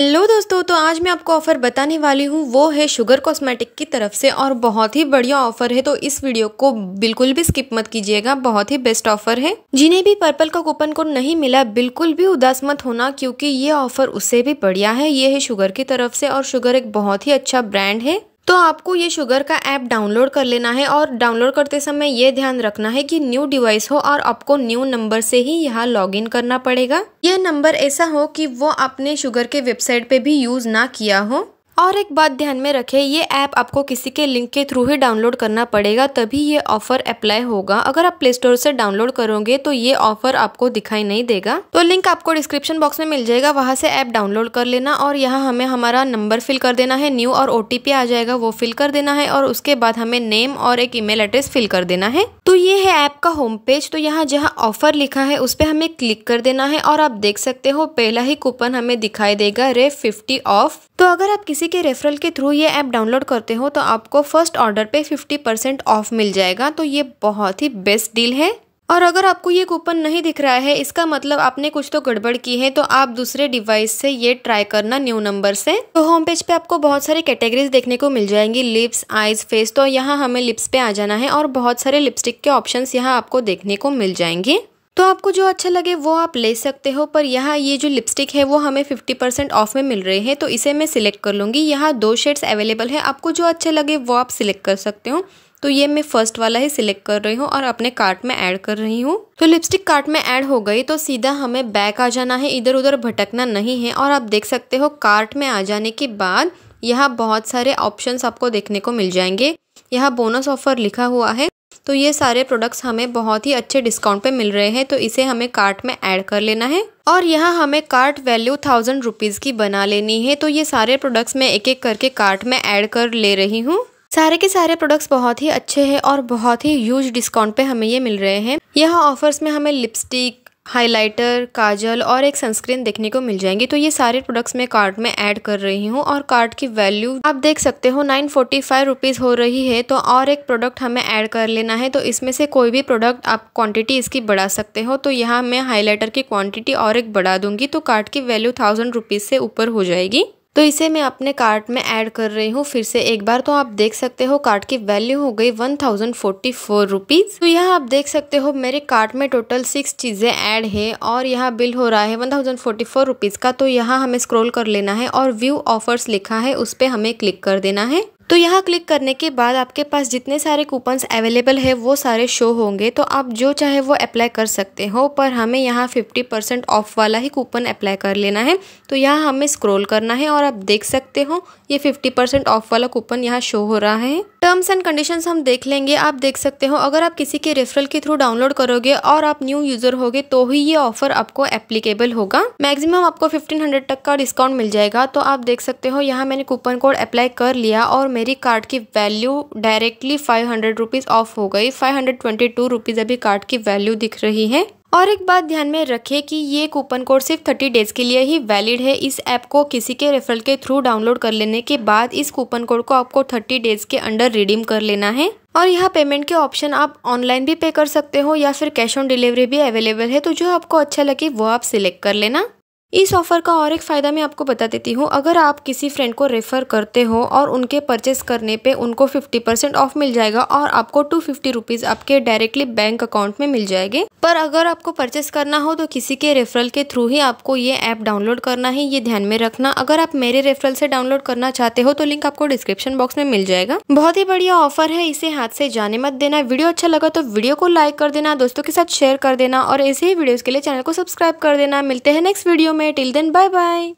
hello दोस्तों तो आज मैं आपको ऑफ़र बताने वाली हूँ वो है शुगर कॉस्मेटिक की तरफ से और बहुत ही बढ़िया ऑफ़र है तो इस वीडियो को बिल्कुल भी स्किप मत कीजिएगा बहुत ही बेस्ट ऑफ़र है जिन्हें भी पर्पल का कूपन कोड नहीं मिला बिल्कुल भी उदास मत होना क्योंकि ये ऑफ़र उससे भी बढ़िया है ये है शुगर की तरफ से और शुगर एक बहुत ही अच्छा ब्रांड है तो आपको ये शुगर का ऐप डाउनलोड कर लेना है और डाउनलोड करते समय ये ध्यान रखना है कि न्यू डिवाइस हो और आपको न्यू नंबर से ही यहाँ लॉगिन करना पड़ेगा यह नंबर ऐसा हो कि वो आपने शुगर के वेबसाइट पे भी यूज़ ना किया हो और एक बात ध्यान में रखें ये ऐप आपको किसी के लिंक के थ्रू ही डाउनलोड करना पड़ेगा तभी ये ऑफर अप्लाई होगा अगर आप प्ले स्टोर से डाउनलोड करोगे तो ये ऑफर आपको दिखाई नहीं देगा तो लिंक आपको डिस्क्रिप्शन बॉक्स में मिल जाएगा वहाँ से ऐप डाउनलोड कर लेना और यहाँ हमें हमारा नंबर फिल कर देना है न्यू और ओ आ जाएगा वो फिल कर देना है और उसके बाद हमें नेम और एक ईमेल एड्रेस फिल कर देना है तो ये है ऐप का होम पेज तो यहाँ जहाँ ऑफर लिखा है उस पर हमें क्लिक कर देना है और आप देख सकते हो पहला ही कूपन हमें दिखाई देगा रे फिफ्टी ऑफ तो अगर आप किसी किसी के रेफरल के थ्रू ये ऐप डाउनलोड करते हो तो आपको फर्स्ट ऑर्डर पे 50 परसेंट ऑफ मिल जाएगा तो ये बहुत ही बेस्ट डील है और अगर आपको ये कूपन नहीं दिख रहा है इसका मतलब आपने कुछ तो गड़बड़ की है तो आप दूसरे डिवाइस से ये ट्राई करना न्यू नंबर से तो होम पेज पे आपको बहुत सारे कैटेगरीज देखने को मिल जाएंगी लिप्स आईज फेस तो यहाँ हमें लिप्स पे आ जाना है और बहुत सारे लिपस्टिक के ऑप्शंस यहाँ आपको देखने को मिल जाएंगे तो आपको जो अच्छा लगे वो आप ले सकते हो पर यहाँ ये जो लिपस्टिक है वो हमें 50 परसेंट ऑफ में मिल रहे हैं तो इसे मैं सिलेक्ट कर लूँगी यहाँ दो शेड्स अवेलेबल है आपको जो अच्छा लगे वो आप सिलेक्ट कर सकते हो तो ये मैं फर्स्ट वाला ही सिलेक्ट कर रही हूँ और अपने कार्ट में ऐड कर रही हूँ तो लिपस्टिक कार्ट में ऐड हो गई तो सीधा हमें बैक आ जाना है इधर उधर भटकना नहीं है और आप देख सकते हो कार्ट में आ जाने के बाद यहाँ बहुत सारे ऑप्शंस आपको देखने को मिल जाएंगे यहाँ बोनस ऑफर लिखा हुआ है तो ये सारे प्रोडक्ट्स हमें बहुत ही अच्छे डिस्काउंट पे मिल रहे हैं तो इसे हमें कार्ट में ऐड कर लेना है और यहाँ हमें कार्ट वैल्यू थाउजेंड रुपीज़ की बना लेनी है तो ये सारे प्रोडक्ट्स मैं एक एक करके कार्ट में ऐड कर ले रही हूँ सारे के सारे प्रोडक्ट्स बहुत ही अच्छे हैं और बहुत ही ह्यूज डिस्काउंट पे हमें ये मिल रहे हैं यहाँ ऑफर्स में हमें लिपस्टिक हाइलाइटर काजल और एक सनस्क्रीन देखने को मिल जाएंगी तो ये सारे प्रोडक्ट्स मैं कार्ट में ऐड कर रही हूँ और कार्ट की वैल्यू आप देख सकते हो नाइन फोर्टी फाइव रुपीज़ हो रही है तो और एक प्रोडक्ट हमें ऐड कर लेना है तो इसमें से कोई भी प्रोडक्ट आप क्वांटिटी इसकी बढ़ा सकते हो तो यहाँ मैं हाईलाइटर की क्वान्टिटी और एक बढ़ा दूंगी तो कार्ट की वैल्यू थाउजेंड रुपीज़ से ऊपर हो जाएगी तो इसे मैं अपने कार्ट में ऐड कर रही हूँ फिर से एक बार तो आप देख सकते हो कार्ट की वैल्यू हो गई one thousand forty four rupees तो यहाँ आप देख सकते हो मेरे कार्ट में टोटल सिक्स चीज़ें ऐड है और यहाँ बिल हो रहा है one thousand forty four rupees का तो यहाँ हमें स्क्रॉल कर लेना है और व्यू ऑफर्स लिखा है उस पर हमें क्लिक कर देना है तो यहाँ क्लिक करने के बाद आपके पास जितने सारे कूपन्स अवेलेबल है वो सारे शो होंगे तो आप जो चाहे वो अप्लाई कर सकते हो पर हमें यहाँ फिफ्टी परसेंट ऑफ वाला ही कूपन अप्लाई कर लेना है तो यहाँ हमें स्क्रॉल करना है और आप देख सकते हो ये फिफ्टी परसेंट ऑफ वाला कूपन यहाँ शो हो रहा है टर्म्स एंड कंडीशंस हम देख लेंगे आप देख सकते हो अगर आप किसी के रेफरल के थ्रू डाउनलोड करोगे और आप न्यू यूजर होगे तो ही ये ऑफर आपको एप्लीकेबल होगा मैक्सिमम आपको 1500 तक का डिस्काउंट मिल जाएगा तो आप देख सकते हो यहाँ मैंने कूपन कोड अप्लाई कर लिया और मेरी कार्ड की value directly five hundred rupees off हो गई five hundred twenty two rupees अभी कार्ड की वैल्यू दिख रही है और एक बात ध्यान में रखें कि ये कूपन कोड सिर्फ थर्टी डेज़ के लिए ही वैलिड है इस ऐप को किसी के रेफरल के थ्रू डाउनलोड कर लेने के बाद इस कूपन कोड को आपको थर्टी डेज़ के अंडर रिडीम कर लेना है और यहाँ पेमेंट के ऑप्शन आप ऑनलाइन भी पे कर सकते हो या फिर कैश ऑन डिलीवरी भी अवेलेबल है तो जो आपको अच्छा लगे वो आप सिलेक्ट कर लेना इस ऑफ़र का और एक फ़ायदा मैं आपको बता देती हूँ अगर आप किसी फ्रेंड को रेफ़र करते हो और उनके परचेस करने पे उनको 50 परसेंट ऑफ मिल जाएगा और आपको टू फिफ्टी रुपीज़ आपके डायरेक्टली बैंक अकाउंट में मिल जाएंगे पर अगर आपको परचेस करना हो तो किसी के रेफरल के थ्रू ही आपको ये ऐप डाउनलोड करना है ये ध्यान में रखना अगर आप मेरे रेफरल से डाउनलोड करना चाहते हो तो लिंक आपको डिस्क्रिप्शन बॉक्स में मिल जाएगा बहुत ही बढ़िया ऑफर है इसे हाथ से जाने मत देना वीडियो अच्छा लगा तो वीडियो को लाइक कर देना दोस्तों के साथ शेयर कर देना और ऐसे ही वीडियोज़ के लिए चैनल को सब्सक्राइब कर देना मिलते हैं next video till then bye bye